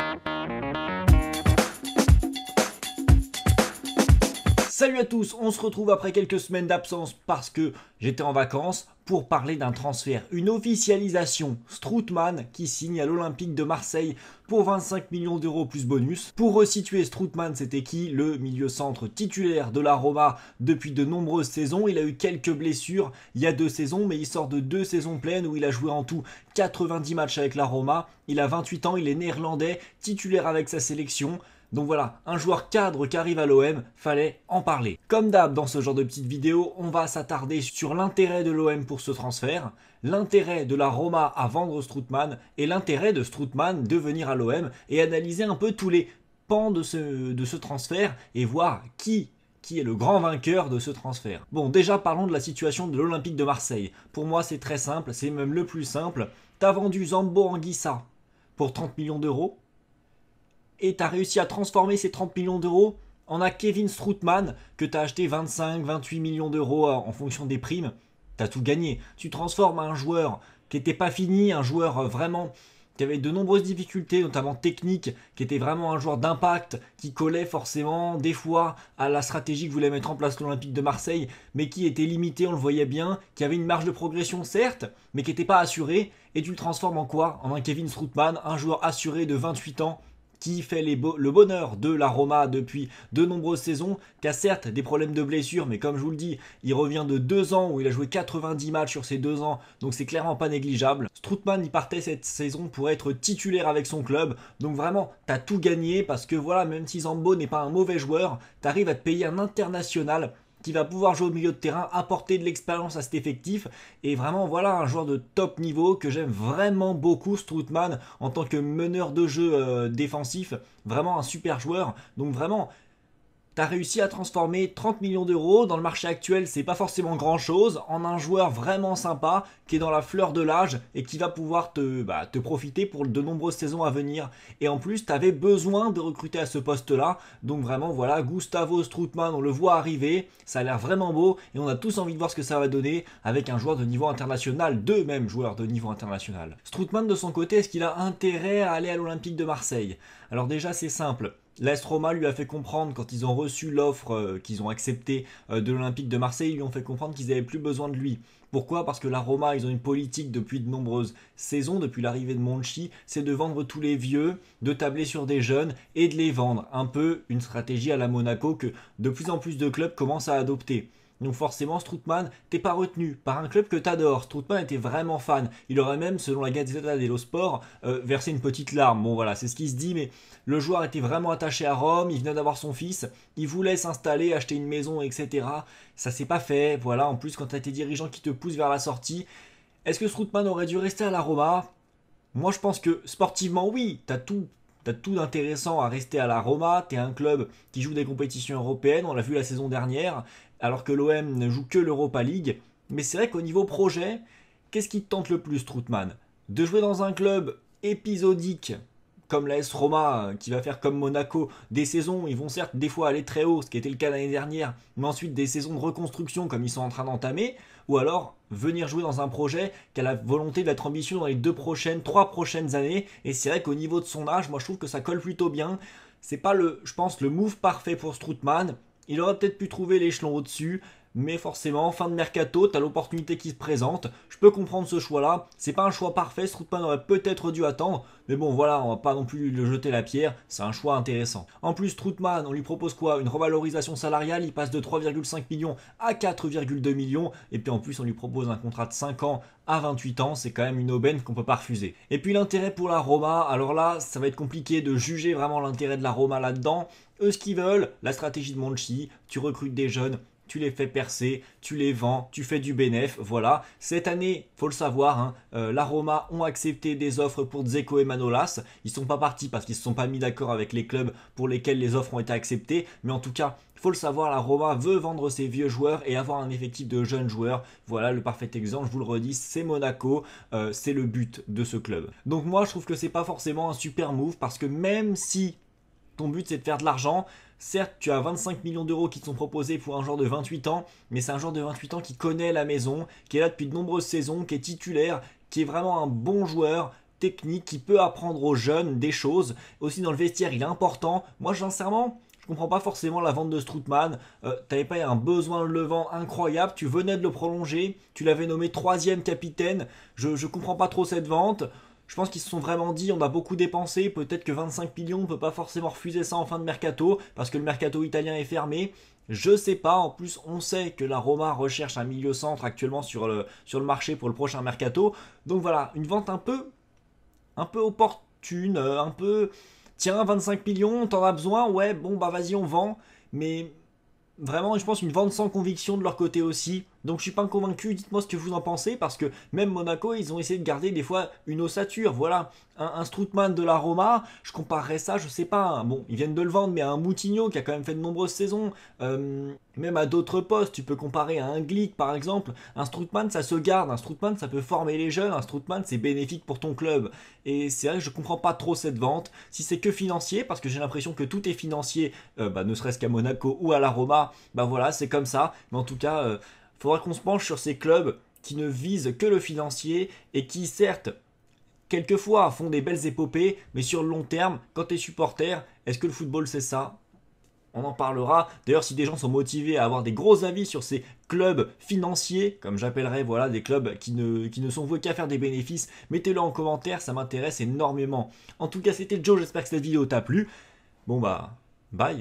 Thank you. Salut à tous, on se retrouve après quelques semaines d'absence parce que j'étais en vacances pour parler d'un transfert, une officialisation, Stroutman qui signe à l'Olympique de Marseille pour 25 millions d'euros plus bonus. Pour resituer Stroutman, c'était qui Le milieu centre titulaire de la Roma depuis de nombreuses saisons. Il a eu quelques blessures il y a deux saisons, mais il sort de deux saisons pleines où il a joué en tout 90 matchs avec la Roma. Il a 28 ans, il est néerlandais, titulaire avec sa sélection. Donc voilà, un joueur cadre qui arrive à l'OM, fallait en parler. Comme d'hab dans ce genre de petite vidéo, on va s'attarder sur l'intérêt de l'OM pour ce transfert, l'intérêt de la Roma à vendre Stroutman et l'intérêt de Stroutman de venir à l'OM et analyser un peu tous les pans de ce, transfert et voir qui qui est le grand vainqueur de ce transfert. Bon, déjà parlons de la situation de l'Olympique de Marseille. Pour moi, c'est très simple, c'est même le plus simple. T'as vendu Zambo Anguissa pour 30 millions d'euros et tu as réussi à transformer ces 30 millions d'euros en un Kevin Stroutman que tu as acheté 25, 28 millions d'euros en fonction des primes. Tu as tout gagné. Tu transformes un joueur qui n'était pas fini, un joueur euh, vraiment qui avait de nombreuses difficultés, notamment techniques, qui était vraiment un joueur d'impact, qui collait forcément des fois à la stratégie que voulait mettre en place l'Olympique de Marseille, mais qui était limité, on le voyait bien, qui avait une marge de progression certes, mais qui n'était pas assuré. et tu le transformes en quoi En un Kevin Stroutman, un joueur assuré de 28 ans, qui fait le bonheur de la Roma depuis de nombreuses saisons, qui a certes des problèmes de blessure, mais comme je vous le dis, il revient de deux ans où il a joué 90 matchs sur ces deux ans, donc c'est clairement pas négligeable. Stroutman, il partait cette saison pour être titulaire avec son club, donc vraiment, t'as tout gagné parce que voilà, même si Zambo n'est pas un mauvais joueur, t'arrives à te payer un international qui va pouvoir jouer au milieu de terrain, apporter de l'expérience à cet effectif. Et vraiment, voilà un joueur de top niveau que j'aime vraiment beaucoup, Stroutman, en tant que meneur de jeu euh, défensif. Vraiment un super joueur. Donc vraiment, T'as réussi à transformer 30 millions d'euros, dans le marché actuel c'est pas forcément grand chose, en un joueur vraiment sympa qui est dans la fleur de l'âge et qui va pouvoir te, bah, te profiter pour de nombreuses saisons à venir. Et en plus t'avais besoin de recruter à ce poste là, donc vraiment voilà, Gustavo Stroutman on le voit arriver, ça a l'air vraiment beau et on a tous envie de voir ce que ça va donner avec un joueur de niveau international, deux mêmes joueurs de niveau international. Stroutman de son côté, est-ce qu'il a intérêt à aller à l'Olympique de Marseille Alors déjà c'est simple, L'Est Roma lui a fait comprendre, quand ils ont reçu l'offre euh, qu'ils ont acceptée euh, de l'Olympique de Marseille, ils lui ont fait comprendre qu'ils n'avaient plus besoin de lui. Pourquoi Parce que la Roma, ils ont une politique depuis de nombreuses saisons, depuis l'arrivée de Monchi, c'est de vendre tous les vieux, de tabler sur des jeunes et de les vendre. Un peu une stratégie à la Monaco que de plus en plus de clubs commencent à adopter. Donc forcément, Stroutman, t'es pas retenu par un club que t'adores. Stroutman était vraiment fan. Il aurait même, selon la Gazzetta dello Sport, euh, versé une petite larme. Bon voilà, c'est ce qui se dit, mais le joueur était vraiment attaché à Rome, il venait d'avoir son fils, il voulait s'installer, acheter une maison, etc. Ça s'est pas fait, voilà, en plus quand t'as tes dirigeants qui te poussent vers la sortie. Est-ce que Stroutman aurait dû rester à la Roma moi, je pense que sportivement, oui, t'as tout T'as tout d'intéressant à rester à la Roma, t'es un club qui joue des compétitions européennes, on l'a vu la saison dernière, alors que l'OM ne joue que l'Europa League. Mais c'est vrai qu'au niveau projet, qu'est-ce qui te tente le plus, Troutman De jouer dans un club épisodique comme la s Roma, euh, qui va faire comme Monaco, des saisons, ils vont certes des fois aller très haut, ce qui était le cas l'année dernière, mais ensuite des saisons de reconstruction comme ils sont en train d'entamer, ou alors venir jouer dans un projet qui a la volonté d'être ambitieux dans les deux prochaines, trois prochaines années, et c'est vrai qu'au niveau de son âge, moi je trouve que ça colle plutôt bien, c'est pas le, je pense, le move parfait pour Stroutman, il aurait peut-être pu trouver l'échelon au-dessus, mais forcément, fin de mercato, t'as l'opportunité qui se présente. Je peux comprendre ce choix-là. C'est pas un choix parfait, Stroutman aurait peut-être dû attendre, mais bon, voilà, on va pas non plus le jeter la pierre. C'est un choix intéressant. En plus, Troutman, on lui propose quoi Une revalorisation salariale, il passe de 3,5 millions à 4,2 millions, et puis en plus, on lui propose un contrat de 5 ans à 28 ans, c'est quand même une aubaine qu'on peut pas refuser. Et puis l'intérêt pour la Roma, alors là, ça va être compliqué de juger vraiment l'intérêt de la Roma là-dedans. Eux, ce qu'ils veulent, la stratégie de Monchi, tu recrutes des jeunes, tu les fais percer, tu les vends, tu fais du bénéf, voilà. Cette année, faut le savoir, hein, euh, la Roma ont accepté des offres pour Dzeko et Manolas. Ils ne sont pas partis parce qu'ils ne se sont pas mis d'accord avec les clubs pour lesquels les offres ont été acceptées, mais en tout cas, faut le savoir, la Roma veut vendre ses vieux joueurs et avoir un effectif de jeunes joueurs. Voilà le parfait exemple, je vous le redis, c'est Monaco, euh, c'est le but de ce club. Donc moi, je trouve que ce n'est pas forcément un super move parce que même si ton but c'est de faire de l'argent, Certes, tu as 25 millions d'euros qui te sont proposés pour un joueur de 28 ans, mais c'est un joueur de 28 ans qui connaît la maison, qui est là depuis de nombreuses saisons, qui est titulaire, qui est vraiment un bon joueur technique, qui peut apprendre aux jeunes des choses. Aussi dans le vestiaire, il est important. Moi, sincèrement, je ne comprends pas forcément la vente de Stroutman. Euh, tu n'avais pas un besoin de levant incroyable, tu venais de le prolonger, tu l'avais nommé troisième capitaine. Je, ne comprends pas trop cette vente. Je pense qu'ils se sont vraiment dit on a beaucoup dépensé, peut-être que 25 millions, on peut pas forcément refuser ça en fin de mercato, parce que le mercato italien est fermé. Je sais pas, en plus on sait que la Roma recherche un milieu centre actuellement sur le, sur le marché pour le prochain mercato. Donc voilà, une vente un peu un peu opportune, euh, un peu tiens 25 millions, t'en as besoin, ouais bon bah vas-y on vend, mais vraiment je pense une vente sans conviction de leur côté aussi. Donc je suis pas convaincu, dites-moi ce que vous en pensez, parce que même Monaco, ils ont essayé de garder des fois une ossature, voilà, un, Stroutman de la Roma, je comparerais ça, je sais pas, bon, ils viennent de le vendre, mais à un Moutinho qui a quand même fait de nombreuses saisons, euh, même à d'autres postes, tu peux comparer à un Glick par exemple, un Stroutman ça se garde, un Stroutman ça peut former les jeunes, un Stroutman c'est bénéfique pour ton club, et c'est vrai que je comprends pas trop cette vente, si c'est que financier, parce que j'ai l'impression que tout est financier, euh, bah, ne serait-ce qu'à Monaco ou à la Roma, bah voilà, c'est comme ça, mais en tout cas... Euh, faudra qu'on se penche sur ces clubs qui ne visent que le financier et qui, certes, quelquefois font des belles épopées, mais sur le long terme, quand tu es supporter, est-ce que le football c'est ça on en parlera. D'ailleurs, si des gens sont motivés à avoir des gros avis sur ces clubs financiers, comme j'appellerais, voilà, des clubs qui ne, qui ne sont voués qu'à faire des bénéfices, mettez-le en commentaire, ça m'intéresse énormément. En tout cas, c'était Joe, j'espère que cette vidéo t'a plu. Bon bah, bye